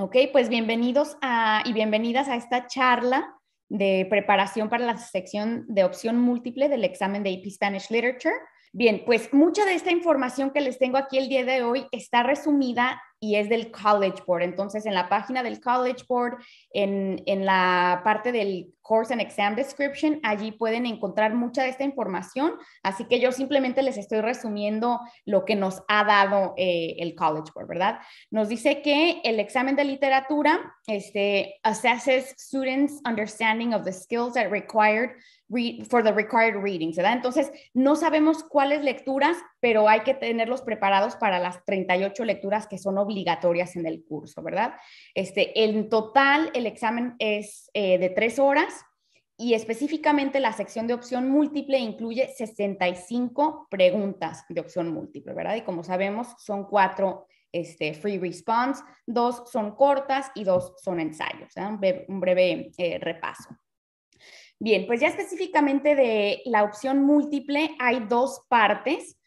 Ok, pues bienvenidos a, y bienvenidas a esta charla de preparación para la sección de opción múltiple del examen de AP Spanish Literature. Bien, pues mucha de esta información que les tengo aquí el día de hoy está resumida y es del College Board. Entonces, en la página del College Board, en, en, la parte del Course and Exam Description, allí pueden encontrar mucha de esta información. Así que yo simplemente les estoy resumiendo lo que nos ha dado eh, el College Board, ¿verdad? Nos dice que el examen de literatura este, assesses students' understanding of the skills that required for the required readings, ¿verdad? Entonces, no sabemos cuáles lecturas, pero hay que tenerlos preparados para las 38 lecturas que son obligatorias obligatorias en el curso, ¿verdad? Este, en total, el examen es eh, de tres horas y específicamente la sección de opción múltiple incluye 65 preguntas de opción múltiple, ¿verdad? Y como sabemos, son cuatro este, free response, dos son cortas y dos son ensayos, un breve, eh, repaso. Bien, pues ya específicamente de la opción múltiple hay dos partes.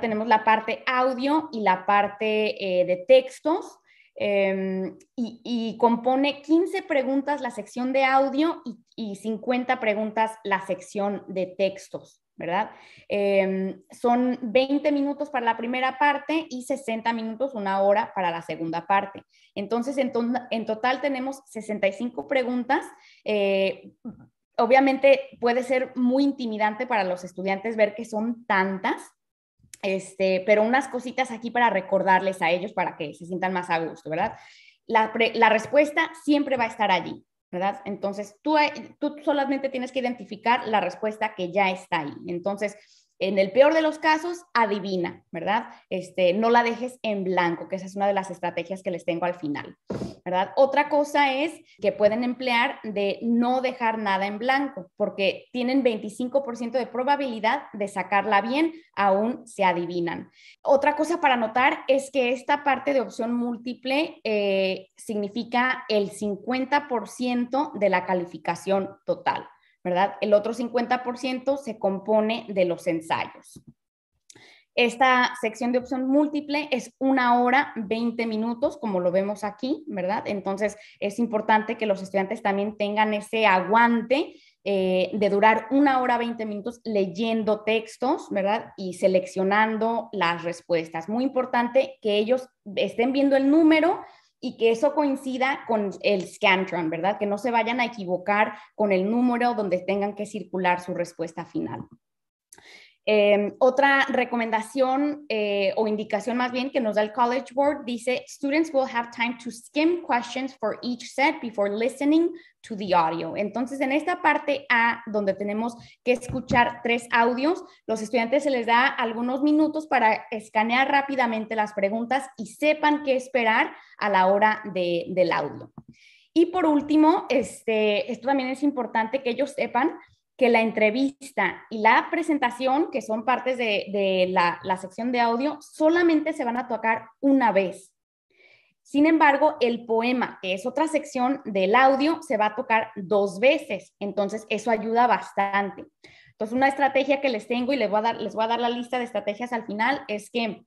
Tenemos la parte audio y la parte eh, de textos. Em, y, compone 15 preguntas la sección de audio y, 50 preguntas la sección de textos, ¿verdad? Em, son 20 minutos para la primera parte y 60 minutos, una hora para la segunda parte. Entonces, en, total tenemos 65 preguntas. Eh, obviamente puede ser muy intimidante para los estudiantes ver que son tantas, este, pero unas cositas aquí para recordarles a ellos para que se sientan más a gusto, ¿verdad? La, la respuesta siempre va a estar allí, ¿verdad? Entonces, tú, eh, tú solamente tienes que identificar la respuesta que ya está ahí. Entonces, en el peor de los casos, adivina, ¿verdad? Este, no la dejes en blanco, que esa es una de las estrategias que les tengo al final, ¿verdad? Otra cosa es que pueden emplear de no dejar nada en blanco, porque tienen 25% de probabilidad de sacarla bien, aún se adivinan. Otra cosa para notar es que esta parte de opción múltiple eh, significa el 50% de la calificación total. ¿verdad? El otro 50% se compone de los ensayos. Esta sección de opción múltiple es una hora, 20 minutos, como lo vemos aquí, ¿verdad? Entonces es importante que los estudiantes también tengan ese aguante eh, de durar una hora, 20 minutos leyendo textos, ¿verdad? Y seleccionando las respuestas. Muy importante que ellos estén viendo el número, y que eso coincida con el Scantron, ¿verdad? Que no se vayan a equivocar con el número donde tengan que circular su respuesta final. Em, otra recomendación eh, o indicación más bien que nos da el College Board dice, students will have time to skim questions for each set before listening to the audio. Entonces, en esta parte A, donde tenemos que escuchar tres audios, los estudiantes se les da algunos minutos para escanear rápidamente las preguntas y sepan qué esperar a la hora del audio. Y por último, este, esto también es importante que ellos sepan que la entrevista y la presentación, que son partes de, la, sección de audio, solamente se van a tocar una vez. Sin embargo, el poema, que es otra sección del audio, se va a tocar dos veces. Entonces, eso ayuda bastante. Entonces, una estrategia que les tengo y les voy a dar, les voy a dar la lista de estrategias al final es que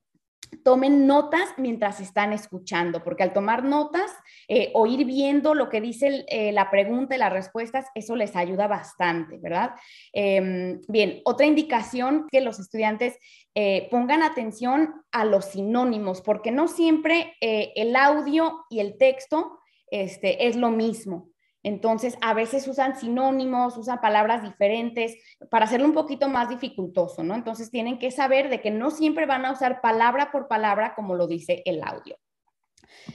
tomen notas mientras están escuchando, porque al tomar notas eh, o ir viendo lo que dice eh, la pregunta y las respuestas, eso les ayuda bastante, ¿verdad? Em, bien, otra indicación que los estudiantes eh, pongan atención a los sinónimos, porque no siempre el audio y el texto este, es lo mismo. Entonces, a veces usan sinónimos, usan palabras diferentes para hacerlo un poquito más dificultoso, ¿no? Entonces, tienen que saber de que no siempre van a usar palabra por palabra como lo dice el audio.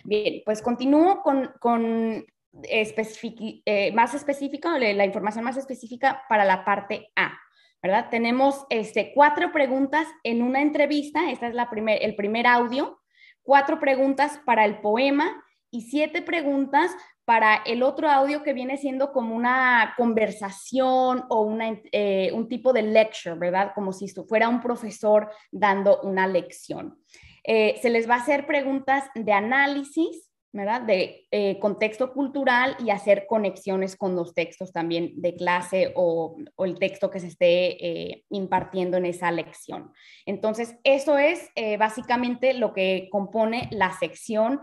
Bien, pues continúo con, eh, más específico, la información más específica para la parte A, ¿verdad? Tenemos este, cuatro preguntas en una entrevista, esta es la primer, el primer audio, cuatro preguntas para el poema y siete preguntas para el otro audio que viene siendo como una conversación o eh, un tipo de lecture, ¿verdad? Como si fuera un profesor dando una lección. Eh, se les va a hacer preguntas de análisis, ¿verdad? De eh, contexto cultural y hacer conexiones con los textos también de clase o, o el texto que se esté impartiendo en esa lección. Entonces, eso es básicamente lo que compone la sección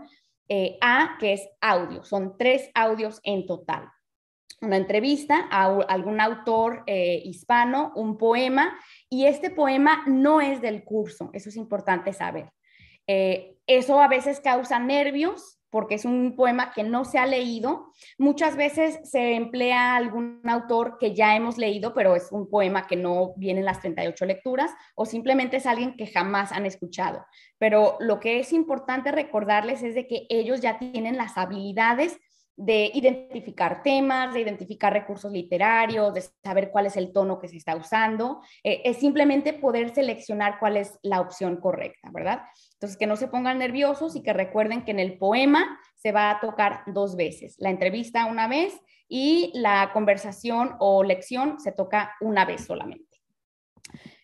eh, a, que es audio. Son tres audios en total. Una entrevista a algún autor eh, hispano, un poema, y este poema no es del curso, eso es importante saber. Eh, eso a veces causa nervios porque es un poema que no se ha leído. Muchas veces se emplea algún autor que ya hemos leído, pero es un poema que no viene en las 38 lecturas o simplemente es alguien que jamás han escuchado. Pero lo que es importante recordarles es de que ellos ya tienen las habilidades de identificar temas, de identificar recursos literarios, de saber cuál es el tono que se está usando, eh, es simplemente poder seleccionar cuál es la opción correcta, ¿verdad? Entonces, que no se pongan nerviosos y que recuerden que en el poema se va a tocar dos veces, la entrevista una vez y la conversación o lección se toca una vez solamente.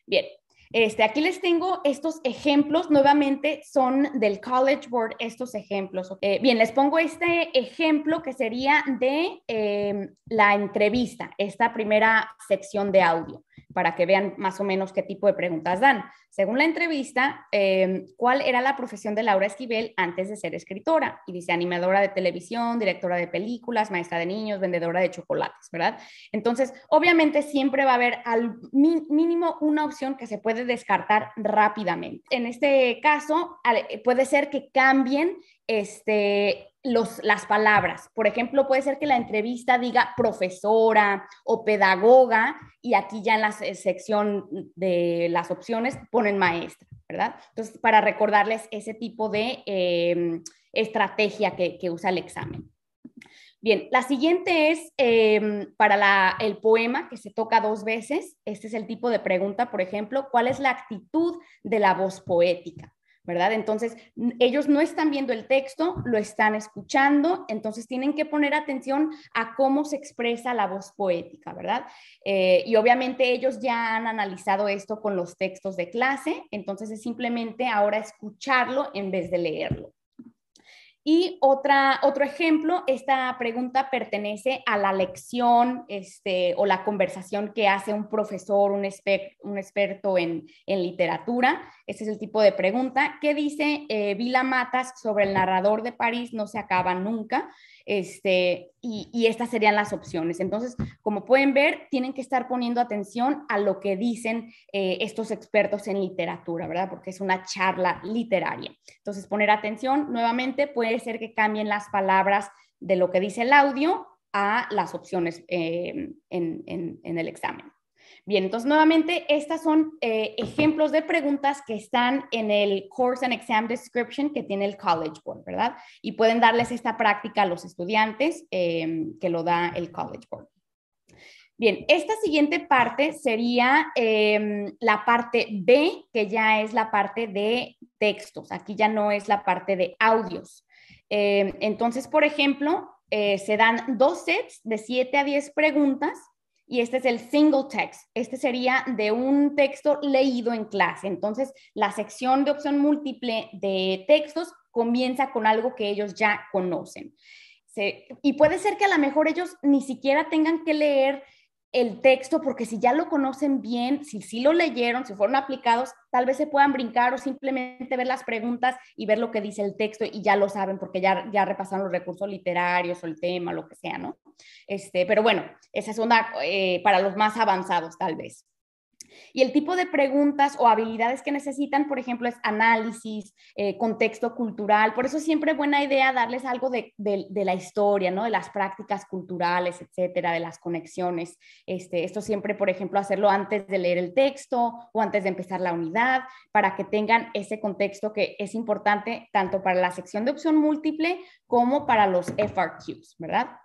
Bien, este, aquí les tengo estos ejemplos, nuevamente son del College Board estos ejemplos. bien, les pongo este ejemplo que sería de em, la entrevista, esta primera sección de audio, para que vean más o menos qué tipo de preguntas dan. Según la entrevista, eh, ¿cuál era la profesión de Laura Esquivel antes de ser escritora? Y dice animadora de televisión, directora de películas, maestra de niños, vendedora de chocolates, ¿verdad? Entonces, obviamente siempre va a haber al mínimo una opción que se puede descartar rápidamente. En este caso, puede ser que cambien este, los, las palabras. Por ejemplo, puede ser que la entrevista diga profesora o pedagoga y aquí ya en la sección de las opciones en maestra, ¿verdad? Entonces, para recordarles ese tipo de em, estrategia que, usa el examen. Bien, la siguiente es em, para el poema que se toca dos veces. Este es el tipo de pregunta, por ejemplo, ¿cuál es la actitud de la voz poética? ¿verdad? Entonces, ellos no están viendo el texto, lo están escuchando, entonces tienen que poner atención a cómo se expresa la voz poética, ¿verdad? Eh, y obviamente ellos ya han analizado esto con los textos de clase, entonces es simplemente ahora escucharlo en vez de leerlo. Y otra, otro ejemplo, esta pregunta pertenece a la lección este, o la conversación que hace un profesor, un, un experto en, en, literatura. Ese es el tipo de pregunta. ¿Qué dice eh, Vila Matas sobre el narrador de París no se acaba nunca? Este, y, estas serían las opciones. Entonces, como pueden ver, tienen que estar poniendo atención a lo que dicen eh, estos expertos en literatura, ¿verdad? Porque es una charla literaria. Entonces, poner atención, nuevamente, puede ser que cambien las palabras de lo que dice el audio a las opciones eh, en el examen. Bien, entonces nuevamente, estas son eh, ejemplos de preguntas que están en el Course and Exam Description que tiene el College Board, ¿verdad? Y pueden darles esta práctica a los estudiantes em, que lo da el College Board. Bien, esta siguiente parte sería em, la parte B, que ya es la parte de textos. Aquí ya no es la parte de audios. Em, entonces, por ejemplo, eh, se dan dos sets de 7 a 10 preguntas y este es el single text. Este sería de un texto leído en clase. Entonces, la sección de opción múltiple de textos comienza con algo que ellos ya conocen. y puede ser que a lo mejor ellos ni siquiera tengan que leer el texto, porque si ya lo conocen bien, si sí lo leyeron, si fueron aplicados, tal vez se puedan brincar o simplemente ver las preguntas y ver lo que dice el texto y ya lo saben porque ya, ya repasaron los recursos literarios o el tema, lo que sea, ¿no? Este, pero bueno, esa es una eh, para los más avanzados tal vez. Y el tipo de preguntas o habilidades que necesitan, por ejemplo, es análisis, eh, contexto cultural. Por eso siempre buena idea darles algo de, la historia, ¿no? De las prácticas culturales, etcétera, de las conexiones. Este, esto siempre, por ejemplo, hacerlo antes de leer el texto o antes de empezar la unidad, para que tengan ese contexto que es importante tanto para la sección de opción múltiple como para los FRQs, ¿verdad?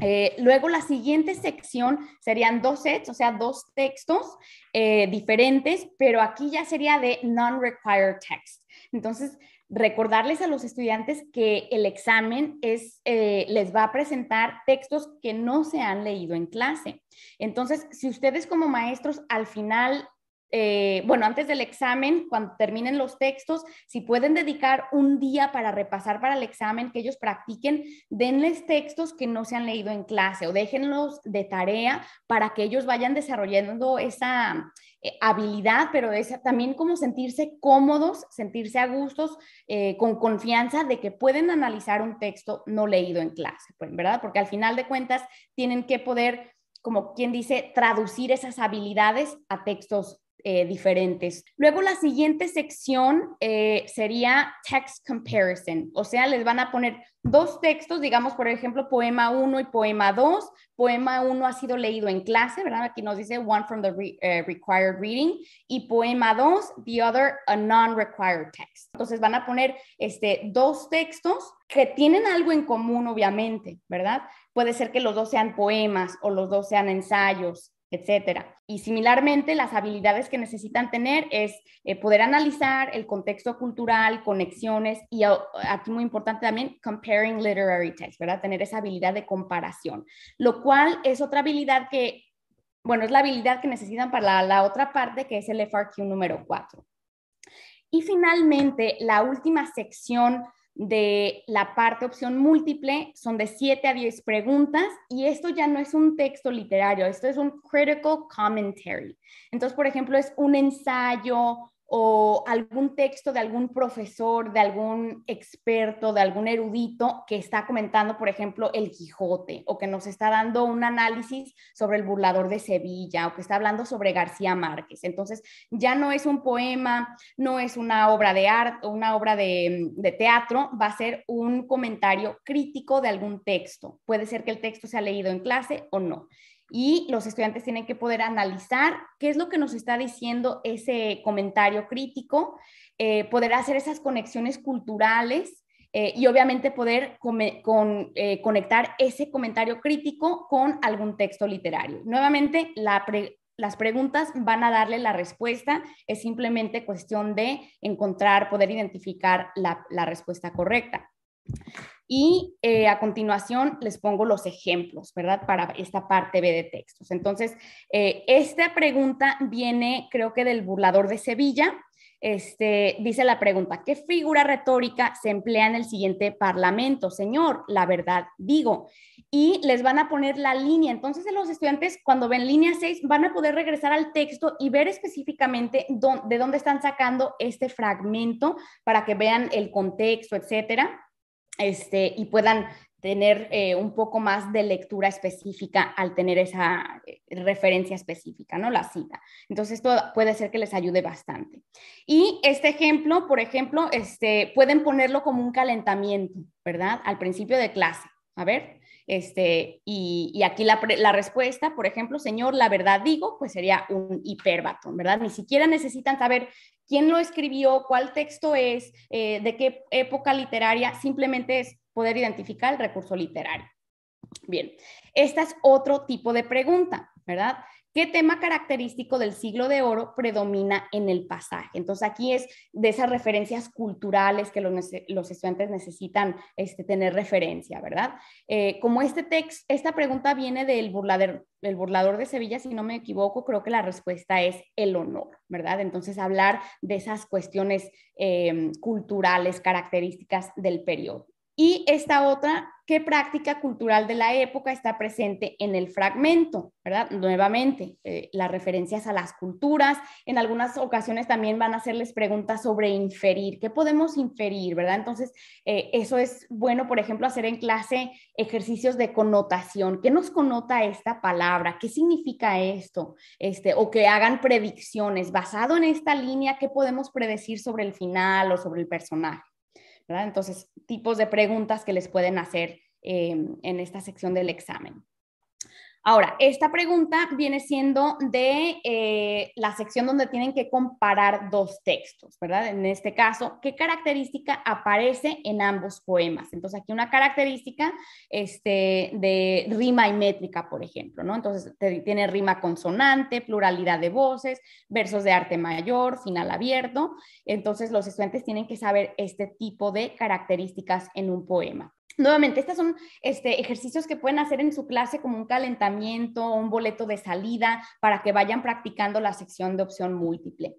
Eh, luego la siguiente sección serían dos sets, o sea, dos textos eh, diferentes, pero aquí ya sería de non-required text. Entonces, recordarles a los estudiantes que el examen es, eh, les va a presentar textos que no se han leído en clase. Entonces, si ustedes como maestros al final eh, bueno, antes del examen, cuando terminen los textos, si pueden dedicar un día para repasar para el examen, que ellos practiquen, denles textos que no se han leído en clase o déjenlos de tarea para que ellos vayan desarrollando esa eh, habilidad, pero esa, también como sentirse cómodos, sentirse a gustos, eh, con confianza de que pueden analizar un texto no leído en clase, pues, ¿verdad? Porque al final de cuentas tienen que poder como quien dice, traducir esas habilidades a textos eh, diferentes. Luego la siguiente sección eh, sería text comparison, o sea, les van a poner dos textos, digamos, por ejemplo, poema 1 y poema 2. Poema 1 ha sido leído en clase, ¿verdad? Aquí nos dice one from the eh, required reading y poema 2, the other a non-required text. Entonces van a poner este, dos textos que tienen algo en común, obviamente, ¿verdad? Puede ser que los dos sean poemas o los dos sean ensayos, etcétera. Y similarmente, las habilidades que necesitan tener es eh, poder analizar el contexto cultural, conexiones y oh, aquí muy importante también, comparing literary text, ¿verdad? Tener esa habilidad de comparación, lo cual es otra habilidad que, bueno, es la habilidad que necesitan para la, la otra parte que es el FRQ número 4. Y finalmente, la última sección de la parte opción múltiple, son de 7 a 10 preguntas y esto ya no es un texto literario, esto es un critical commentary. Entonces, por ejemplo, es un ensayo, o algún texto de algún profesor, de algún experto, de algún erudito que está comentando, por ejemplo, el Quijote, o que nos está dando un análisis sobre el burlador de Sevilla, o que está hablando sobre García Márquez. Entonces, ya no es un poema, no es una obra de arte, una obra de, de teatro, va a ser un comentario crítico de algún texto. Puede ser que el texto sea leído en clase o no y los estudiantes tienen que poder analizar qué es lo que nos está diciendo ese comentario crítico, eh, poder hacer esas conexiones culturales eh, y obviamente poder con, eh, conectar ese comentario crítico con algún texto literario. Nuevamente, las preguntas van a darle la respuesta, es simplemente cuestión de encontrar, poder identificar la respuesta correcta. Y eh, a continuación les pongo los ejemplos, ¿verdad? Para esta parte B de textos. Entonces, eh, esta pregunta viene, creo que del burlador de Sevilla. Este, dice la pregunta, ¿qué figura retórica se emplea en el siguiente parlamento? Señor, la verdad digo. Y les van a poner la línea. Entonces, los estudiantes cuando ven línea 6 van a poder regresar al texto y ver específicamente de dónde están sacando este fragmento para que vean el contexto, etcétera. Este, y puedan tener eh, un poco más de lectura específica al tener esa eh, referencia específica, ¿no? La cita. Entonces, esto puede ser que les ayude bastante. Y este ejemplo, por ejemplo, este, pueden ponerlo como un calentamiento, ¿verdad? Al principio de clase. A ver, este, y, aquí la, la, respuesta, por ejemplo, señor, la verdad digo, pues sería un hiperbatón, ¿verdad? Ni siquiera necesitan saber quién lo escribió, cuál texto es, eh, de qué época literaria, simplemente es poder identificar el recurso literario. Bien, esta es otro tipo de pregunta, ¿verdad? ¿Qué tema característico del siglo de oro predomina en el pasaje? Entonces aquí es de esas referencias culturales que los, estudiantes necesitan este, tener referencia, ¿verdad? Eh, como este texto, esta pregunta viene del burlador de Sevilla, si no me equivoco, creo que la respuesta es el honor, ¿verdad? Entonces, hablar de esas cuestiones eh, culturales, características del periodo. Y esta otra, ¿qué práctica cultural de la época está presente en el fragmento? ¿Verdad? Nuevamente, eh, las referencias a las culturas. En algunas ocasiones también van a hacerles preguntas sobre inferir. ¿Qué podemos inferir? ¿Verdad? Entonces, eh, eso es bueno, por ejemplo, hacer en clase ejercicios de connotación. ¿Qué nos connota esta palabra? ¿Qué significa esto? Este, o que hagan predicciones. Basado en esta línea, ¿qué podemos predecir sobre el final o sobre el personaje? Entonces, tipos de preguntas que les pueden hacer em, en esta sección del examen. Ahora, esta pregunta viene siendo de eh, la sección donde tienen que comparar dos textos, ¿verdad? En este caso, ¿qué característica aparece en ambos poemas? Entonces, aquí una característica este, de rima y métrica, por ejemplo, ¿no? Entonces, tiene rima consonante, pluralidad de voces, versos de arte mayor, final abierto. Entonces, los estudiantes tienen que saber este tipo de características en un poema. Nuevamente, estos son este, ejercicios que pueden hacer en su clase como un calentamiento, un boleto de salida para que vayan practicando la sección de opción múltiple.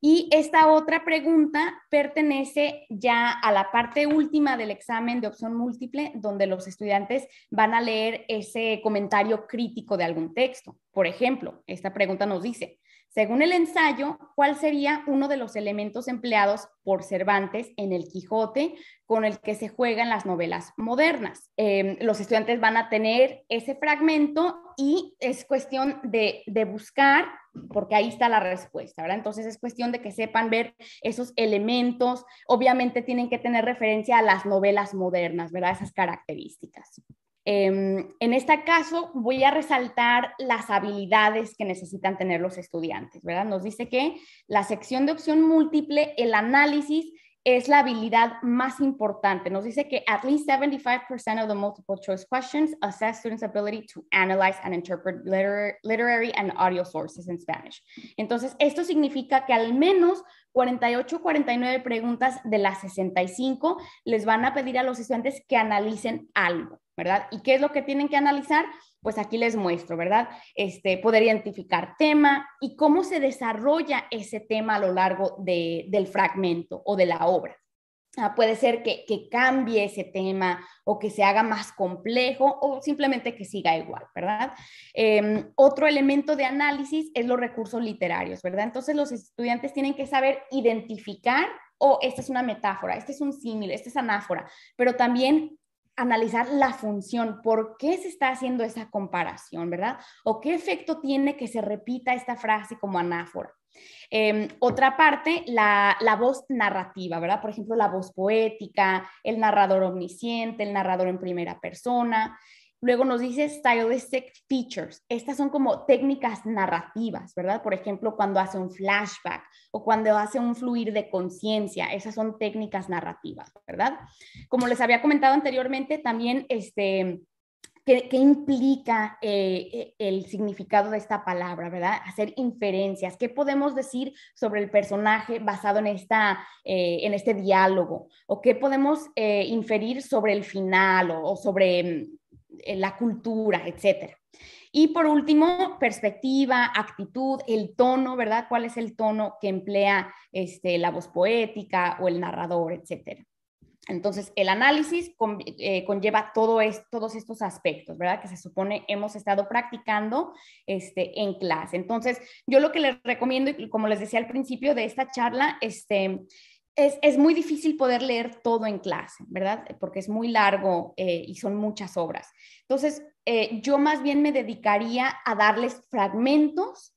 Y esta otra pregunta pertenece ya a la parte última del examen de opción múltiple, donde los estudiantes van a leer ese comentario crítico de algún texto. Por ejemplo, esta pregunta nos dice, según el ensayo, ¿cuál sería uno de los elementos empleados por Cervantes en el Quijote con el que se juegan las novelas modernas? Em, los estudiantes van a tener ese fragmento y es cuestión de, de buscar, porque ahí está la respuesta, ¿verdad? Entonces es cuestión de que sepan ver esos elementos. Obviamente tienen que tener referencia a las novelas modernas, ¿verdad? Esas características. Em, en este caso, voy a resaltar las habilidades que necesitan tener los estudiantes, ¿verdad? Nos dice que la sección de opción múltiple, el análisis, es la habilidad más importante. Nos dice que at least 75% of the multiple choice questions assess students' ability to analyze and interpret literary, literary and audio sources in Spanish. Entonces, esto significa que al menos 48 49 preguntas de las 65 les van a pedir a los estudiantes que analicen algo, ¿verdad? ¿Y qué es lo que tienen que analizar? Pues aquí les muestro, ¿verdad? Este, poder identificar tema y cómo se desarrolla ese tema a lo largo de, del fragmento o de la obra, Ah, puede ser que, cambie ese tema o que se haga más complejo o simplemente que siga igual, ¿verdad? Em, otro elemento de análisis es los recursos literarios, ¿verdad? Entonces los estudiantes tienen que saber identificar, o oh, esta es una metáfora, este es un símil, esta es anáfora, pero también analizar la función, por qué se está haciendo esa comparación, ¿verdad? O qué efecto tiene que se repita esta frase como anáfora. Em, otra parte, la, la, voz narrativa, ¿verdad? Por ejemplo, la voz poética, el narrador omnisciente, el narrador en primera persona. Luego nos dice stylistic features. Estas son como técnicas narrativas, ¿verdad? Por ejemplo, cuando hace un flashback o cuando hace un fluir de conciencia. Esas son técnicas narrativas, ¿verdad? Como les había comentado anteriormente, también este, ¿Qué, implica eh, e, el significado de esta palabra, verdad? Hacer inferencias. ¿Qué podemos decir sobre el personaje basado en, esta, eh, en este diálogo? ¿O qué podemos eh, inferir sobre el final o, o sobre mm, la cultura, etcétera? Y por último, perspectiva, actitud, el tono, ¿verdad? ¿Cuál es el tono que emplea este, la voz poética o el narrador, etcétera? Entonces, el análisis eh, conlleva todo todos estos aspectos, ¿verdad? Que se supone hemos estado practicando este, en clase. Entonces, yo lo que les recomiendo, como les decía al principio de esta charla, este, es, es, muy difícil poder leer todo en clase, ¿verdad? Porque es muy largo eh, y son muchas obras. Entonces, eh, yo más bien me dedicaría a darles fragmentos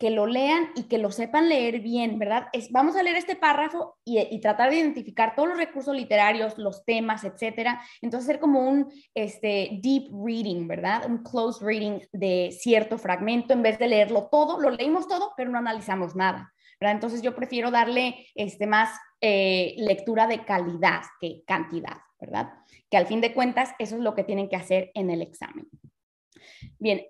que lo lean y que lo sepan leer bien, ¿verdad? vamos a leer este párrafo y, tratar de identificar todos los recursos literarios, los temas, etcétera. Entonces, hacer como un este, deep reading, ¿verdad? Un close reading de cierto fragmento en vez de leerlo todo. Lo leímos todo, pero no analizamos nada, ¿verdad? Entonces, yo prefiero darle este, más eh, lectura de calidad que cantidad, ¿verdad? Que al fin de cuentas, eso es lo que tienen que hacer en el examen. Bien,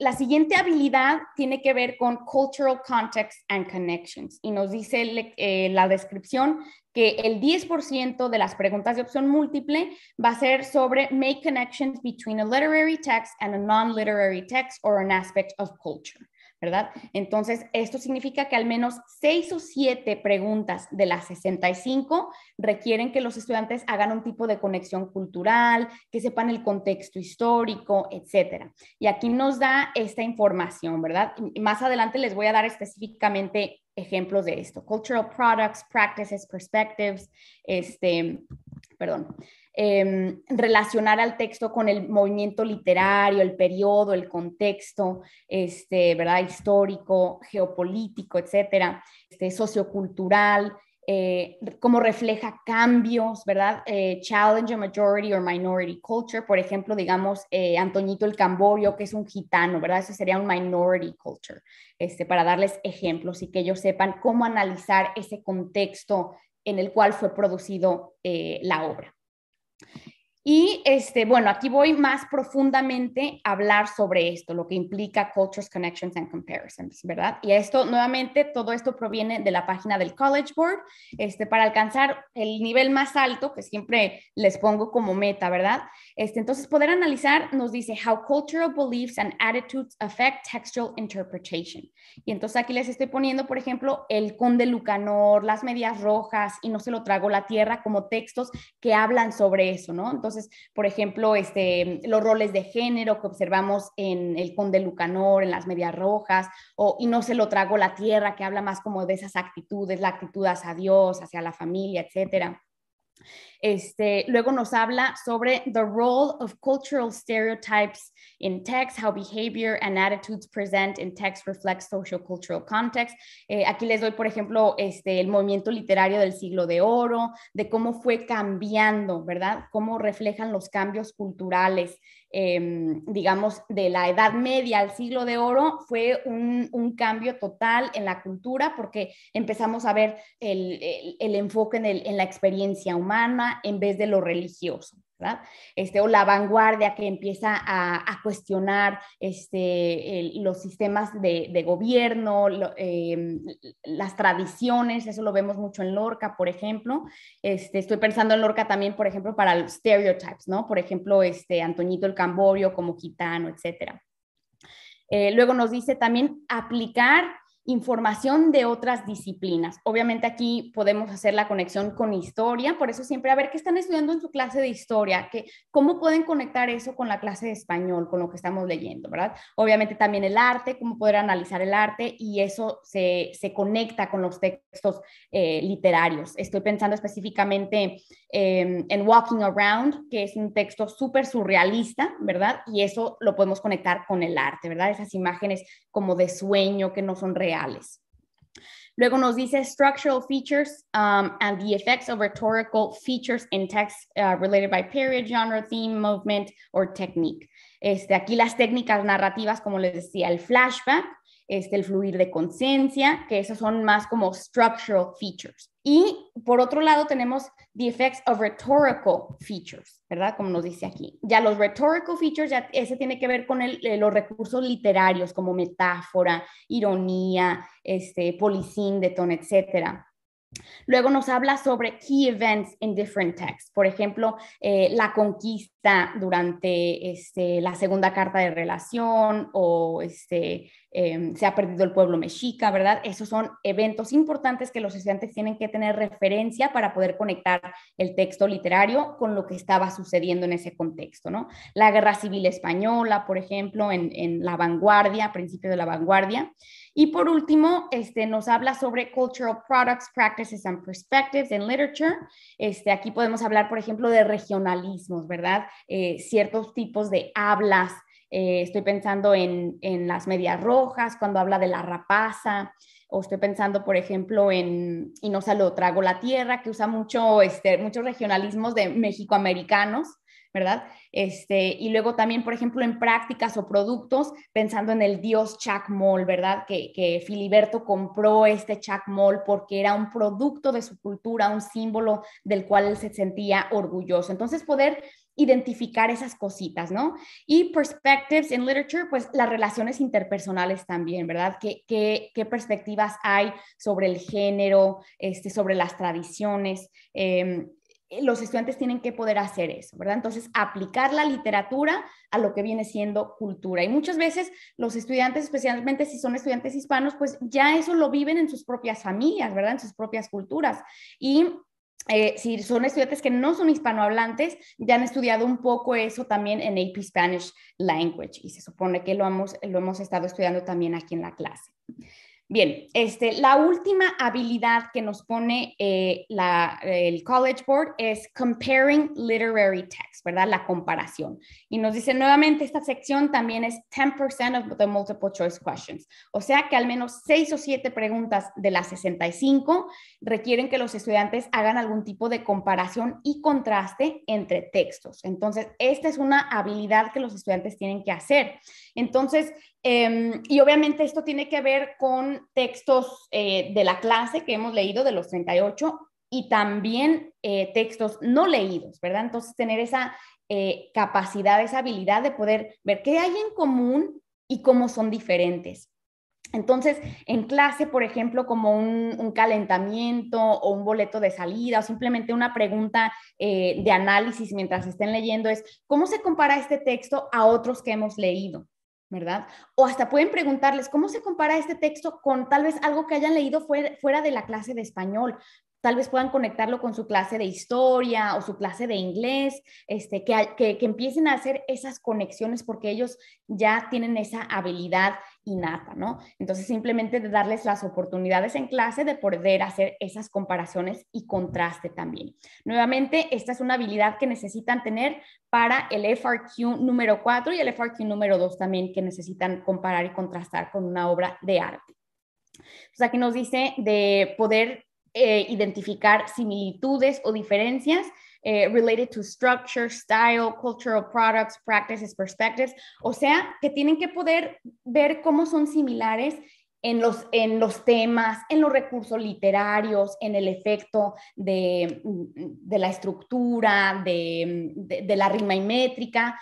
la, siguiente habilidad tiene que ver con cultural context and connections y nos dice eh, la descripción que el 10% de las preguntas de opción múltiple va a ser sobre make connections between a literary text and a non-literary text or an aspect of culture. ¿verdad? Entonces, esto significa que al menos seis o siete preguntas de las 65 requieren que los estudiantes hagan un tipo de conexión cultural, que sepan el contexto histórico, etcétera. Y aquí nos da esta información, ¿verdad? más adelante les voy a dar específicamente ejemplos de esto. Cultural products, practices, perspectives, este, perdón, em, relacionar al texto con el movimiento literario, el periodo, el contexto, este, ¿verdad? Histórico, geopolítico, etcétera, este, sociocultural, eh, cómo refleja cambios, ¿verdad? Eh, challenge a majority or minority culture, por ejemplo, digamos, eh, Antoñito el Camborio, que es un gitano, ¿verdad? Eso sería un minority culture, este, para darles ejemplos y que ellos sepan cómo analizar ese contexto en el cual fue producido eh, la obra. Y este, bueno, aquí voy más profundamente a hablar sobre esto, lo que implica Cultures, Connections and Comparisons, ¿verdad? Y esto, nuevamente, todo esto proviene de la página del College Board, este, para alcanzar el nivel más alto que siempre les pongo como meta, ¿verdad? Este, entonces, poder analizar nos dice how cultural beliefs and attitudes affect textual interpretation. Y entonces aquí les estoy poniendo, por ejemplo, el Conde Lucanor, las medias rojas y no se lo trago la tierra como textos que hablan sobre eso, ¿no? Entonces, entonces, por ejemplo, este, los roles de género que observamos en El Conde Lucanor, en Las Medias Rojas, o Y no se lo trago la tierra, que habla más como de esas actitudes, la actitud hacia Dios, hacia la familia, etcétera. Este, luego nos habla sobre the role of cultural stereotypes in text, how behavior and attitudes present in text reflect social cultural context. Eh, aquí les doy, por ejemplo, este, el movimiento literario del siglo de oro, de cómo fue cambiando, ¿verdad? Cómo reflejan los cambios culturales, em, digamos, de la Edad Media al siglo de oro, fue un, cambio total en la cultura porque empezamos a ver el, enfoque en la experiencia humana en vez de lo religioso. ¿verdad? Este, o la vanguardia que empieza a, cuestionar este, los sistemas de, gobierno, em, las tradiciones, eso lo vemos mucho en Lorca, por ejemplo. Este, estoy pensando en Lorca también, por ejemplo, para los stereotypes, ¿no? Por ejemplo, este, Antoñito el Camborio como gitano, etcétera. Eh, luego nos dice también aplicar información de otras disciplinas. Obviamente aquí podemos hacer la conexión con historia, por eso siempre a ver qué están estudiando en su clase de historia, que, cómo pueden conectar eso con la clase de español, con lo que estamos leyendo, ¿verdad? Obviamente también el arte, cómo poder analizar el arte y eso se, conecta con los textos eh, literarios. Estoy pensando específicamente em, en Walking Around, que es un texto súper surrealista, ¿verdad? Y eso lo podemos conectar con el arte, ¿verdad? Esas imágenes como de sueño que no son reales Luego nos dice structural features um, and the effects of rhetorical features in text uh, related by period, genre, theme, movement or technique. Este, aquí las técnicas narrativas, como les decía, el flashback, este, el fluir de conciencia, que esos son más como structural features. Y por otro lado tenemos the effects of rhetorical features, ¿verdad? Como nos dice aquí. Ya los rhetorical features, ya ese tiene que ver con eh, los recursos literarios como metáfora, ironía, este, policín de etcétera. Luego nos habla sobre key events in different texts, por ejemplo, eh, la conquista durante este, la segunda carta de relación o este, Em, se ha perdido el pueblo mexica, ¿verdad? Esos son eventos importantes que los estudiantes tienen que tener referencia para poder conectar el texto literario con lo que estaba sucediendo en ese contexto, ¿no? La guerra civil española, por ejemplo, en, la vanguardia, principio de la vanguardia. Y por último, este, nos habla sobre cultural products, practices and perspectives in literature. Este, aquí podemos hablar, por ejemplo, de regionalismos, ¿verdad? Eh, ciertos tipos de hablas eh, estoy pensando en, las medias rojas, cuando habla de la rapaza, o estoy pensando, por ejemplo, en, y no lo trago la tierra, que usa mucho, este, muchos regionalismos de México-americanos, ¿verdad? Este, y luego también, por ejemplo, en prácticas o productos, pensando en el dios chacmol, ¿verdad? Que, que, Filiberto compró este chacmol porque era un producto de su cultura, un símbolo del cual él se sentía orgulloso. Entonces, poder identificar esas cositas, ¿no? Y perspectives in literature, pues las relaciones interpersonales también, ¿verdad? ¿Qué, qué, perspectivas hay sobre el género, este, sobre las tradiciones? Em, los estudiantes tienen que poder hacer eso, ¿verdad? Entonces, aplicar la literatura a lo que viene siendo cultura. Y muchas veces los estudiantes, especialmente si son estudiantes hispanos, pues ya eso lo viven en sus propias familias, ¿verdad? En sus propias culturas. Y eh, si son estudiantes que no son hispanohablantes, ya han estudiado un poco eso también en AP Spanish Language y se supone que lo hemos estado estudiando también aquí en la clase. Bien, este, la última habilidad que nos pone eh, el College Board es comparing literary text, ¿verdad? La comparación. Y nos dice nuevamente, esta sección también es 10% of the multiple choice questions. O sea que al menos 6 o 7 preguntas de las 65 requieren que los estudiantes hagan algún tipo de comparación y contraste entre textos. Entonces, esta es una habilidad que los estudiantes tienen que hacer. Entonces, Em, y obviamente esto tiene que ver con textos eh, de la clase que hemos leído, de los 38, y también eh, textos no leídos, ¿verdad? Entonces, tener esa eh, capacidad, esa habilidad de poder ver qué hay en común y cómo son diferentes. Entonces, en clase, por ejemplo, como un, calentamiento o un boleto de salida o simplemente una pregunta de análisis mientras estén leyendo es, ¿cómo se compara este texto a otros que hemos leído? ¿verdad? O hasta pueden preguntarles, ¿cómo se compara este texto con tal vez algo que hayan leído fuera, de la clase de español? tal vez puedan conectarlo con su clase de historia o su clase de inglés, este, que, que, empiecen a hacer esas conexiones porque ellos ya tienen esa habilidad innata, ¿no? Entonces simplemente de darles las oportunidades en clase de poder hacer esas comparaciones y contraste también. Nuevamente, esta es una habilidad que necesitan tener para el FRQ número 4 y el FRQ número 2 también que necesitan comparar y contrastar con una obra de arte. Pues aquí nos dice de poder eh, identificar similitudes o diferencias eh, related to structure, style, cultural products, practices, perspectives, o sea, que tienen que poder ver cómo son similares en los, en los temas, en los recursos literarios, en el efecto de, de la estructura, de, de, la rima y métrica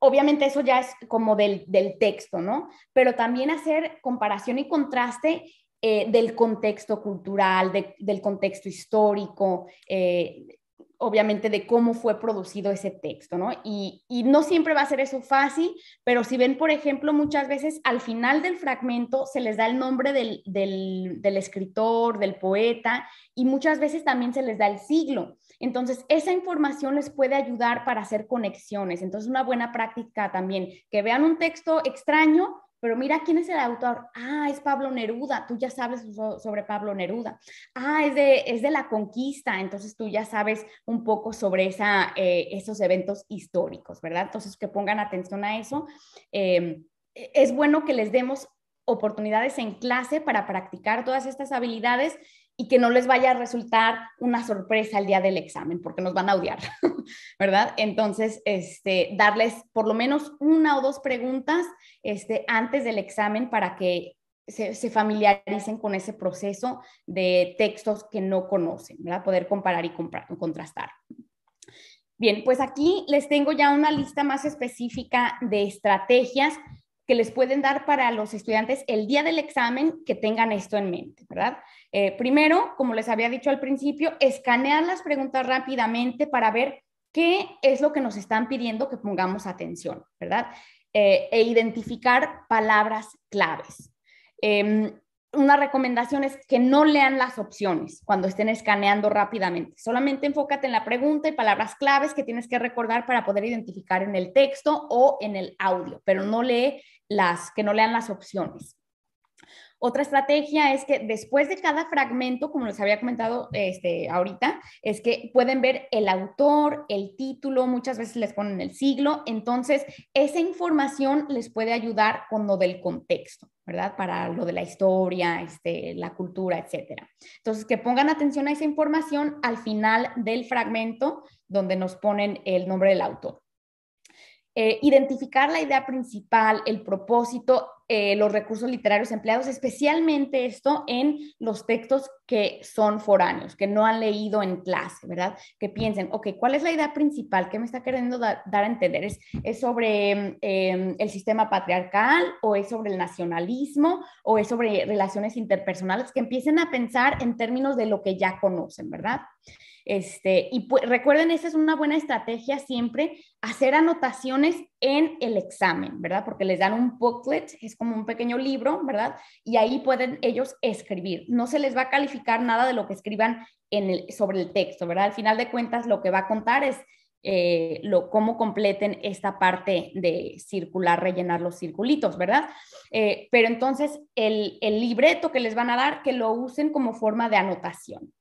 obviamente eso ya es como del, del, texto, ¿no? Pero también hacer comparación y contraste eh, del contexto cultural, del contexto histórico, eh, obviamente de cómo fue producido ese texto, ¿no? Y, no siempre va a ser eso fácil, pero si ven, por ejemplo, muchas veces al final del fragmento se les da el nombre del, del, del escritor, del poeta, y muchas veces también se les da el siglo. Entonces, esa información les puede ayudar para hacer conexiones. Entonces, una buena práctica también, que vean un texto extraño pero mira quién es el autor. Ah, es Pablo Neruda, tú ya sabes sobre Pablo Neruda. Ah, es de, la conquista, entonces tú ya sabes un poco sobre esa, eh, esos eventos históricos, ¿verdad? Entonces, que pongan atención a eso. Em, e-, es bueno que les demos oportunidades en clase para practicar todas estas habilidades y que no les vaya a resultar una sorpresa el día del examen, porque nos van a odiar, ¿verdad? Entonces, este, darles por lo menos una o dos preguntas este, antes del examen para que se, familiaricen con ese proceso de textos que no conocen, ¿verdad? Poder comparar y contrastar. Bien, pues aquí les tengo ya una lista más específica de estrategias que les pueden dar para los estudiantes el día del examen que tengan esto en mente, ¿verdad? Eh, primero, como les había dicho al principio, escanear las preguntas rápidamente para ver qué es lo que nos están pidiendo que pongamos atención, ¿verdad? Eh, e identificar palabras claves. Em, una recomendación es que no lean las opciones cuando estén escaneando rápidamente. Solamente enfócate en la pregunta y palabras claves que tienes que recordar para poder identificar en el texto o en el audio, pero no lee las que no lean las opciones. Otra estrategia es que después de cada fragmento, como les había comentado este, ahorita, es que pueden ver el autor, el título, muchas veces les ponen el siglo, entonces esa información les puede ayudar con lo del contexto. ¿verdad? Para lo de la historia, este, la cultura, etc. Entonces, que pongan atención a esa información al final del fragmento donde nos ponen el nombre del autor. Eh, identificar la idea principal, el propósito eh, los recursos literarios empleados, especialmente esto en los textos que son foráneos, que no han leído en clase, ¿verdad? Que piensen, ok, ¿cuál es la idea principal que me está queriendo dar a entender? ¿Es, sobre em, el sistema patriarcal o es sobre el nacionalismo o es sobre relaciones interpersonales? Que empiecen a pensar en términos de lo que ya conocen, ¿verdad? Este, y pues, recuerden, esa es una buena estrategia siempre, hacer anotaciones en el examen, ¿verdad? Porque les dan un booklet, es como un pequeño libro, ¿verdad? Y ahí pueden ellos escribir. No se les va a calificar nada de lo que escriban en el, sobre el texto, ¿verdad? Al final de cuentas, lo que va a contar es eh, lo, cómo completen esta parte de circular, rellenar los circulitos, ¿verdad? Eh, pero entonces, el, el libreto que les van a dar, que lo usen como forma de anotación.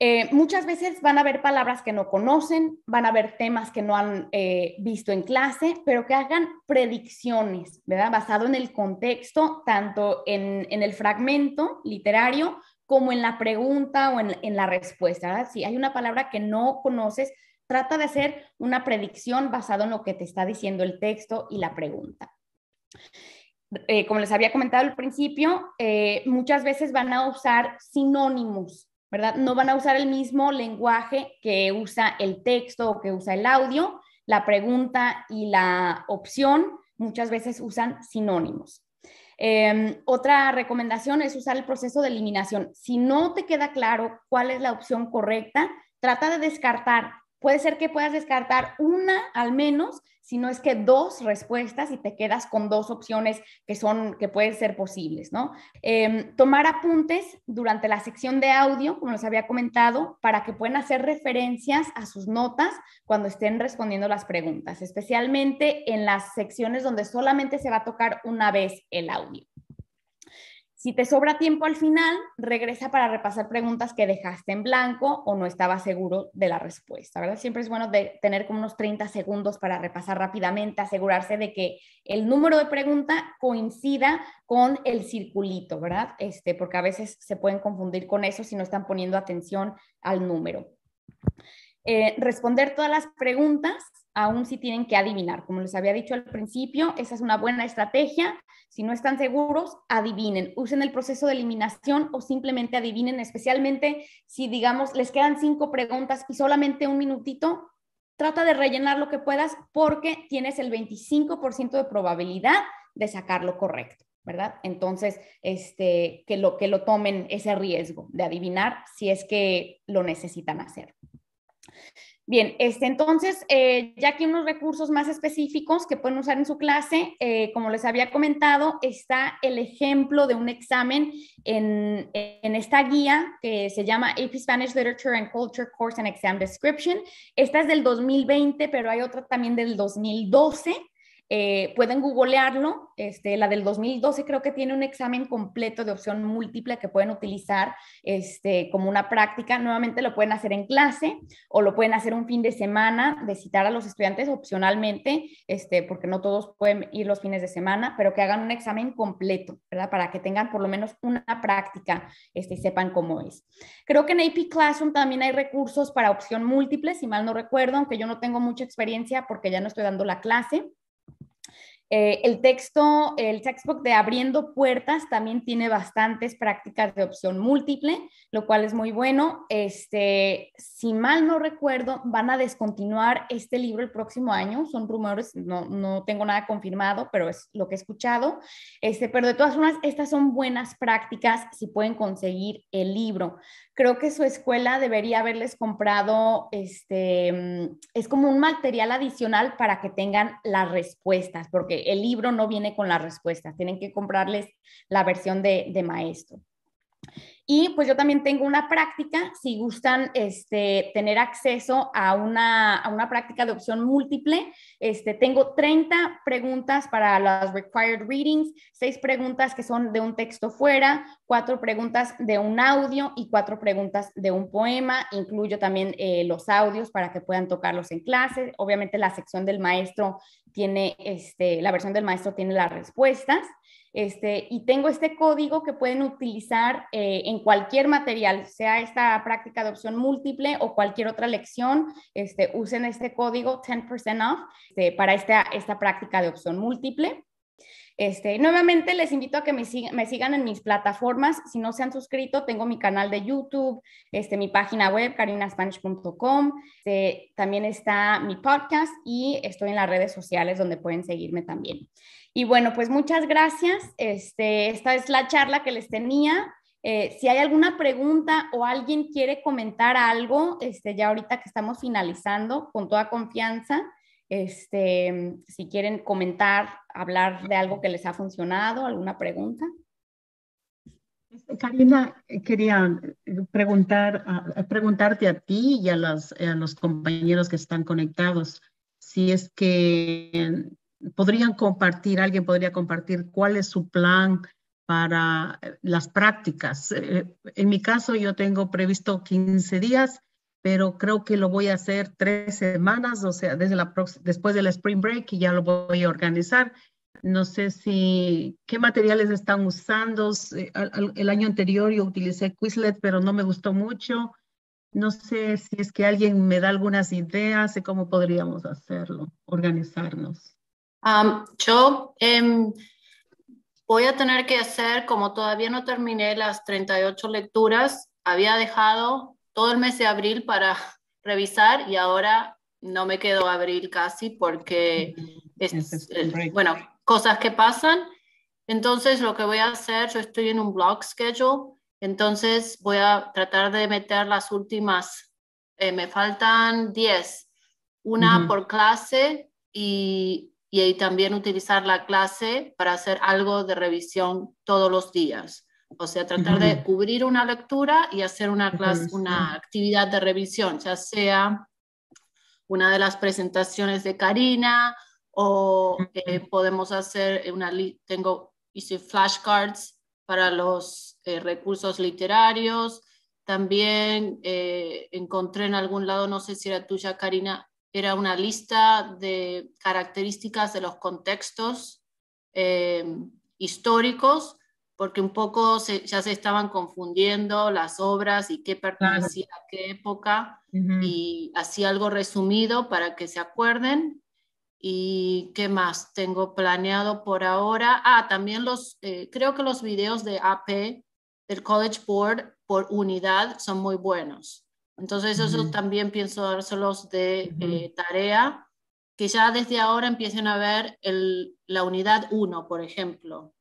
Eh, muchas veces van a haber palabras que no conocen, van a haber temas que no han eh, visto en clase, pero que hagan predicciones, ¿verdad? Basado en el contexto, tanto en, el fragmento literario como en la pregunta o en, la respuesta. Si hay una palabra que no conoces, trata de hacer una predicción basado en lo que te está diciendo el texto y la pregunta. Eh, como les había comentado al principio, muchas veces van a usar sinónimos ¿verdad? No van a usar el mismo lenguaje que usa el texto o que usa el audio. La pregunta y la opción muchas veces usan sinónimos. Em, otra recomendación es usar el proceso de eliminación. Si no te queda claro cuál es la opción correcta, trata de descartar puede ser que puedas descartar una al menos, si no es que dos respuestas y te quedas con dos opciones que son que pueden ser posibles, ¿no? Em, tomar apuntes durante la sección de audio, como les había comentado, para que puedan hacer referencias a sus notas cuando estén respondiendo las preguntas, especialmente en las secciones donde solamente se va a tocar una vez el audio. Si te sobra tiempo al final, regresa para repasar preguntas que dejaste en blanco o no estabas seguro de la respuesta, ¿verdad? Siempre es bueno tener como unos 30 segundos para repasar rápidamente, asegurarse de que el número de pregunta coincida con el circulito, ¿verdad? Este, porque a veces se pueden confundir con eso si no están poniendo atención al número. Eh, responder todas las preguntas aún si tienen que adivinar. Como les había dicho al principio, esa es una buena estrategia. Si no están seguros, adivinen. Usen el proceso de eliminación o simplemente adivinen, especialmente si, digamos, les quedan cinco preguntas y solamente un minutito. Trata de rellenar lo que puedas porque tienes el 25% de probabilidad de sacar lo correcto, ¿verdad? Entonces, este, que, lo, que lo tomen ese riesgo de adivinar si es que lo necesitan hacer. Bien, este, entonces, eh, ya aquí unos recursos más específicos que pueden usar en su clase, eh, como les había comentado, está el ejemplo de un examen en, en, esta guía que se llama AP Spanish Literature and Culture Course and Exam Description. Esta es del 2020, pero hay otra también del 2012. Eh, pueden googlearlo, este, la del 2012 creo que tiene un examen completo de opción múltiple que pueden utilizar este, como una práctica. Nuevamente lo pueden hacer en clase o lo pueden hacer un fin de semana, de citar a los estudiantes opcionalmente, este, porque no todos pueden ir los fines de semana, pero que hagan un examen completo, ¿verdad? Para que tengan por lo menos una práctica este, y sepan cómo es. Creo que en AP Classroom también hay recursos para opción múltiple, si mal no recuerdo, aunque yo no tengo mucha experiencia porque ya no estoy dando la clase. Eh, el texto, el textbook de Abriendo Puertas también tiene bastantes prácticas de opción múltiple, lo cual es muy bueno. Este, si mal no recuerdo, van a descontinuar este libro el próximo año. Son rumores, no, no tengo nada confirmado, pero es lo que he escuchado. Este, pero de todas formas, estas son buenas prácticas si pueden conseguir el libro creo que su escuela debería haberles comprado, este, mm, es como un material adicional para que tengan las respuestas, porque el libro no viene con las respuestas, tienen que comprarles la versión de, de maestro. Y pues yo también tengo una práctica, si gustan este, tener acceso a una, práctica de opción múltiple, este, tengo 30 preguntas para las required readings, 6 preguntas que son de un texto fuera, 4 preguntas de un audio y 4 preguntas de un poema. Incluyo también eh, los audios para que puedan tocarlos en clase. Obviamente la sección del maestro tiene, este, la versión del maestro tiene las respuestas. Este, y tengo este código que pueden utilizar eh, en cualquier material, sea esta práctica de opción múltiple o cualquier otra lección, este, usen este código 10% off este, para esta, práctica de opción múltiple. nuevamente les invito a que me, sigan en mis plataformas. Si no se han suscrito, tengo mi canal de YouTube, este, mi página web, carinaspanish.com. también está mi podcast y estoy en las redes sociales donde pueden seguirme también. Y bueno, pues muchas gracias. Este, esta es la charla que les tenía. Eh, si hay alguna pregunta o alguien quiere comentar algo, este, ya ahorita que estamos finalizando, con toda confianza, este, si quieren comentar, hablar de algo que les ha funcionado, alguna pregunta. Karina, quería preguntar, preguntarte a ti y a, a los compañeros que están conectados si es que podrían compartir, alguien podría compartir cuál es su plan para eh, las prácticas. Eh, en mi caso, yo tengo previsto 15 días, pero creo que lo voy a hacer tres semanas, o sea, desde la después del spring break y ya lo voy a organizar. No sé si qué materiales están usando. El año anterior yo utilicé Quizlet, pero no me gustó mucho. No sé si es que alguien me da algunas ideas de cómo podríamos hacerlo, organizarnos yo em, voy a tener que hacer, como todavía no terminé las 38 lecturas, había dejado todo el mes de abril para revisar y ahora no me quedo abril casi porque, es, este bueno, cosas que pasan. Entonces lo que voy a hacer, yo estoy en un blog schedule, entonces voy a tratar de meter las últimas, eh, me faltan 10, una por clase y y también utilizar la clase para hacer algo de revisión todos los días. O sea, tratar de cubrir una lectura y hacer una, una actividad de revisión, ya sea una de las presentaciones de Karina o eh, podemos hacer una, tengo, hice flashcards para los eh, recursos literarios. También eh, encontré en algún lado, no sé si era tuya, Karina, era una lista de características de los contextos eh, históricos, porque un poco ya se estaban confundiendo las obras y qué pertenecía a qué época, y así algo resumido para que se acuerden. ¿Y qué más tengo planeado por ahora? Ah, también los, eh, creo que los videos de AP, del College Board, por unidad, son muy buenos. Entonces, eso también pienso dárselos de eh, tarea, que ya desde ahora empiecen a ver el, la unidad 1, por ejemplo.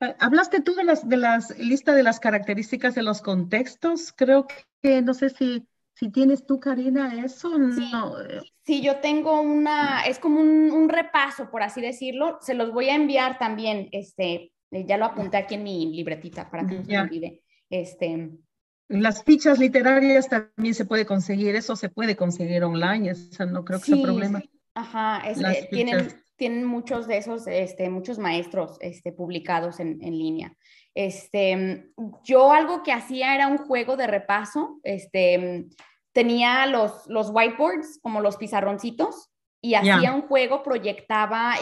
Ah, hablaste tú de las, de las lista de las características de los contextos. Creo que, no sé si, si tienes tú, Karina, eso. No. Sí, yo tengo una, es como un, repaso, por así decirlo. Se los voy a enviar también, este, eh, ya lo apunté aquí en mi libretita para que no se olvide. Este, las fichas literarias también se puede conseguir, eso se puede conseguir online, eso no creo que sea problema. Sí. Ajá, este, tienen, muchos de esos, este, muchos maestros este, publicados en, línea. Este, yo algo que hacía era un juego de repaso, tenía los, whiteboards como los pizarroncitos y hacía un juego, proyectaba,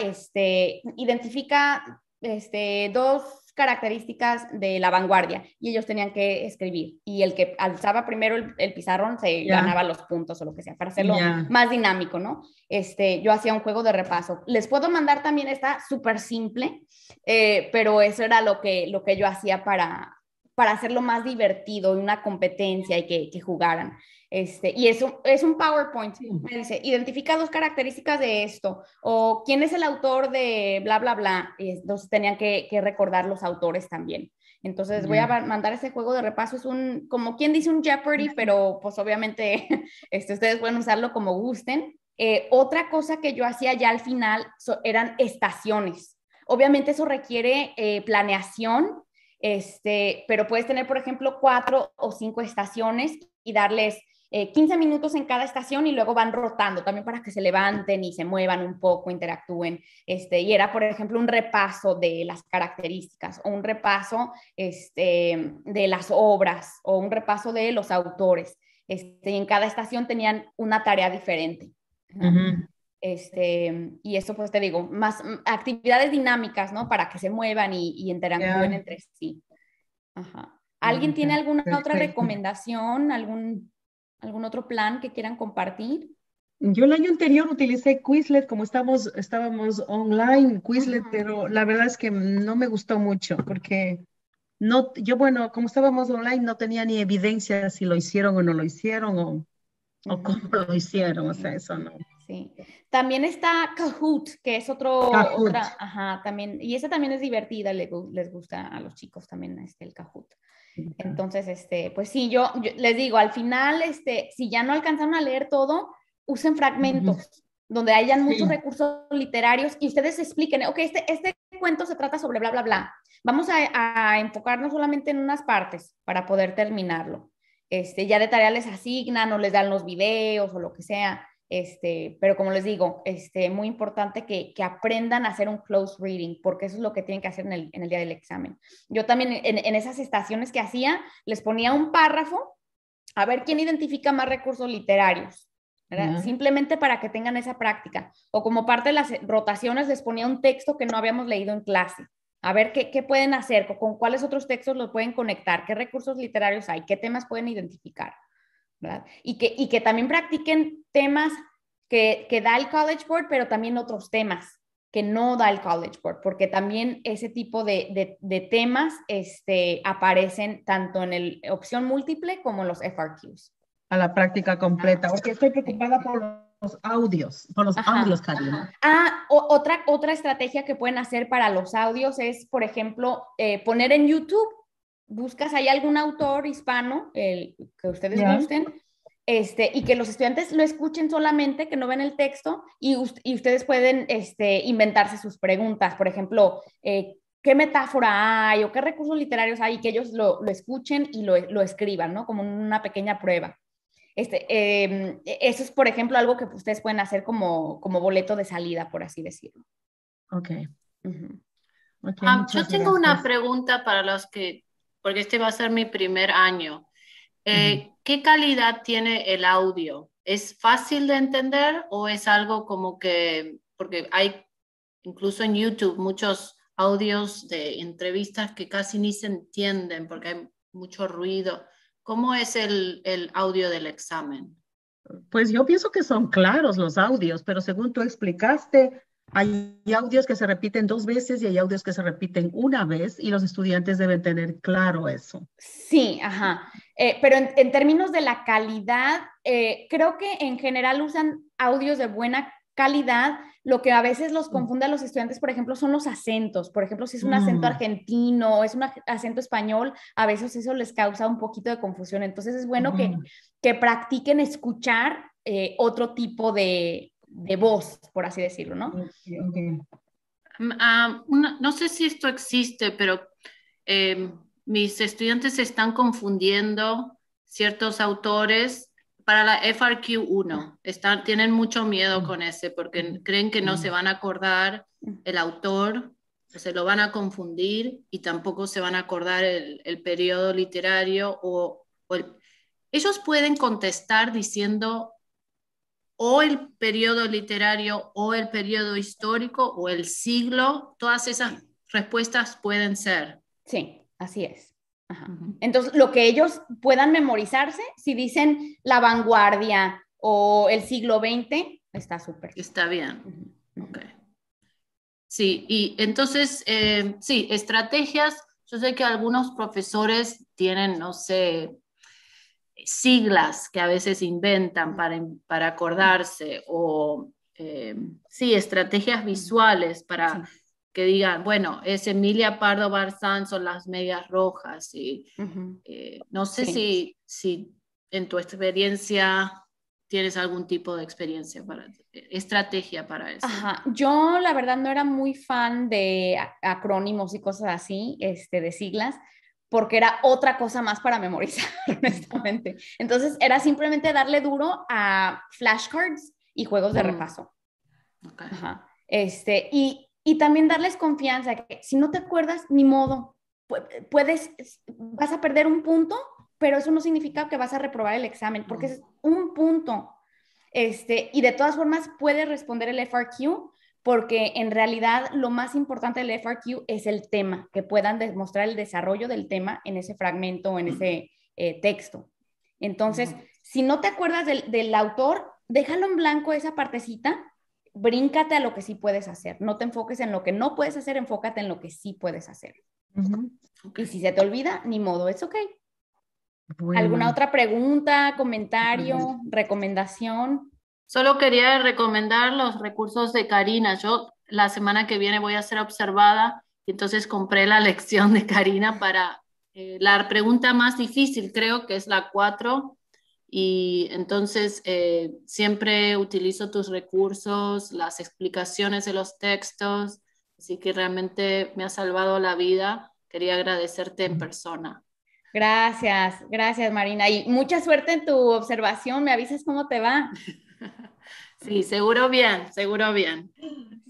identifica este, dos características de la vanguardia y ellos tenían que escribir y el que alzaba primero el, pizarrón se ganaba los puntos o lo que sea para hacerlo más dinámico, ¿no? Este, yo hacía un juego de repaso. Les puedo mandar también esta súper simple, eh, pero eso era lo que, lo que yo hacía para, para hacerlo más divertido y una competencia y que jugaran. Este, y es un, es un PowerPoint. Me dice, identifica dos características de esto, o quién es el autor de bla, bla, bla. Entonces tenían que, recordar los autores también. Entonces voy a mandar ese juego de repaso. Es un, como quien dice un Jeopardy, pero pues obviamente este, ustedes pueden usarlo como gusten. Eh, otra cosa que yo hacía ya al final eran estaciones. Obviamente eso requiere eh, planeación, este, pero puedes tener, por ejemplo, cuatro o cinco estaciones y darles 15 eh, minutos en cada estación y luego van rotando también para que se levanten y se muevan un poco, interactúen. Este, y era, por ejemplo, un repaso de las características o un repaso este, de las obras o un repaso de los autores. Este, y en cada estación tenían una tarea diferente. Este, y eso pues te digo, más actividades dinámicas, ¿no? Para que se muevan y, interactúen entre sí. ¿Alguien tiene alguna otra recomendación, algún ¿Algún otro plan que quieran compartir? Yo el año anterior utilicé Quizlet, como estamos, estábamos online, Quizlet, pero la verdad es que no me gustó mucho porque no, yo bueno, como estábamos online no tenía ni evidencia si lo hicieron o no lo hicieron o, o cómo lo hicieron, o sea, eso no. Sí. También está Kahoot, que es otro, otra, ajá, también, y esa también es divertida, les, gusta a los chicos también este, el Kahoot. Entonces, este, pues sí, yo, les digo, al final, este, si ya no alcanzan a leer todo, usen fragmentos. donde hayan muchos recursos literarios y ustedes expliquen, ok, este, este cuento se trata sobre bla, bla, bla. Vamos a, enfocarnos solamente en unas partes para poder terminarlo. Este, ya de tarea les asignan o les dan los videos o lo que sea. Este, pero como les digo, es este, muy importante que, aprendan a hacer un close reading, porque eso es lo que tienen que hacer en el, día del examen. Yo también en, esas estaciones que hacía, les ponía un párrafo a ver quién identifica más recursos literarios, simplemente para que tengan esa práctica. O como parte de las rotaciones, les ponía un texto que no habíamos leído en clase. A ver qué, pueden hacer, con, con cuáles otros textos los pueden conectar, qué recursos literarios hay, qué temas pueden identificar. Y que, y que también practiquen temas que, que da el College Board, pero también otros temas que no da el College Board, porque también ese tipo de, de, temas este, aparecen tanto en el opción múltiple como en los FRQs. A la práctica completa, porque estoy preocupada por los audios, por los audios, Karina. Ah, otra, otra estrategia que pueden hacer para los audios es, por ejemplo, eh, poner en YouTube buscas, hay algún autor hispano, el que ustedes gusten, este, y que los estudiantes lo escuchen solamente, que no ven el texto, y, y ustedes pueden este, inventarse sus preguntas. Por ejemplo, eh, ¿qué metáfora hay o qué recursos literarios hay? Que ellos lo, escuchen y lo, escriban, ¿no? Como una pequeña prueba. Este, em, e-, eso es, por ejemplo, algo que ustedes pueden hacer como, como boleto de salida, por así decirlo. Ok. okay ah, yo tengo una pregunta para los que porque este va a ser mi primer año. Eh, ¿Qué calidad tiene el audio? ¿Es fácil de entender o es algo como que, porque hay incluso en YouTube muchos audios de entrevistas que casi ni se entienden porque hay mucho ruido. ¿Cómo es el, el audio del examen? Pues yo pienso que son claros los audios, pero según tú explicaste, hay audios que se repiten dos veces y hay audios que se repiten una vez y los estudiantes deben tener claro eso. Sí, ajá. Eh, pero en, términos de la calidad, eh, creo que en general usan audios de buena calidad. Lo que a veces los mm. confunde a los estudiantes, por ejemplo, son los acentos. Por ejemplo, si es un mm. acento argentino, es un acento español, a veces eso les causa un poquito de confusión. Entonces es bueno que, mm. que practiquen escuchar eh, otro tipo de, de voz, por así decirlo, ¿no? Mm, ah, no sé si esto existe, pero em, mis estudiantes están confundiendo ciertos autores para la FRQ1. Están, tienen mucho miedo mm. con ese porque mm. creen que no se van a acordar el autor, se lo van a confundir y tampoco se van a acordar el, el periodo literario o, ellos pueden contestar diciendo o el periodo literario o el periodo histórico o el siglo, todas esas respuestas pueden ser. Sí, así es. Entonces, lo que ellos puedan memorizarse, si dicen la vanguardia o el siglo XX, está súper. Está bien. Okay. Sí, y entonces, eh, sí, estrategias. Yo sé que algunos profesores tienen, no sé, siglas que a veces inventan para, acordarse o eh, sí, estrategias visuales para que digan, bueno, es Emilia Pardo Barzán, son las medias rojas y eh, no sé si, si en tu experiencia tienes algún tipo de experiencia para estrategia para eso. Ajá. Yo la verdad no era muy fan de acrónimos y cosas así, este, de siglas porque era otra cosa más para memorizar, honestamente. Entonces era simplemente darle duro a flashcards y juegos de repaso. Ajá. Este, y, también darles confianza, que si no te acuerdas, ni modo, puedes, vas a perder un punto, pero eso no significa que vas a reprobar el examen, porque es un punto. Este, y de todas formas, puedes responder el FRQ porque en realidad lo más importante del FRQ es el tema, que puedan demostrar el desarrollo del tema en ese fragmento o en ese eh, texto. Entonces, si no te acuerdas del, autor, déjalo en blanco esa partecita, bríncate a lo que sí puedes hacer, no te enfoques en lo que no puedes hacer, enfócate en lo que sí puedes hacer. Y si se te olvida, ni modo, es ok. ¿Alguna otra pregunta, comentario, recomendación? Solo quería recomendar los recursos de Karina. Yo la semana que viene voy a ser observada y entonces compré la lección de Karina para eh, la pregunta más difícil, creo que es la 4. Y entonces eh, siempre utilizo tus recursos, las explicaciones de los textos, así que realmente me ha salvado la vida. Quería agradecerte en persona. Gracias, gracias Marina. Y mucha suerte en tu observación. Me avisas cómo te va. Sí, seguro bien, seguro bien.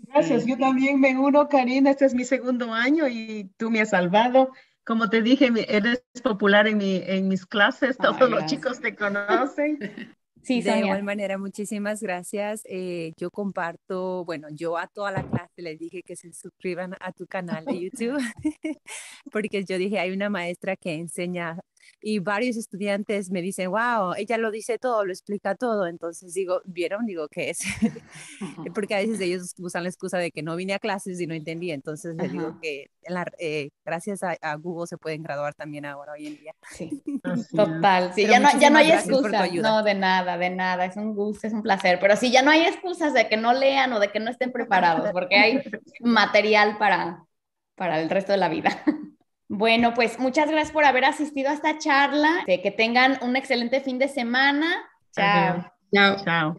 Gracias, yo también me uno, Karina, este es mi segundo año y tú me has salvado. Como te dije, eres popular en, en mis clases, todos los chicos te conocen. Sí, de igual manera, muchísimas gracias. Eh, yo comparto, bueno, yo a toda la clase les dije que se suscriban a tu canal de YouTube, porque yo dije, hay una maestra que enseña y varios estudiantes me dicen, wow, ella lo dice todo, lo explica todo. Entonces digo, ¿vieron? Digo, ¿qué es? Porque a veces ellos usan la excusa de que no vine a clases y no entendí. Entonces le digo que eh, gracias a, Google se pueden graduar también ahora, hoy en día. Sí, total. Sí, ya no, ya no, hay excusa. No, de nada, de nada. Es un gusto, es un placer. Pero sí, ya no hay excusas de que no lean o de que no estén preparados, porque hay material para, para el resto de la vida. Bueno, pues muchas gracias por haber asistido a esta charla. Que tengan un excelente fin de semana. Chao. Chao.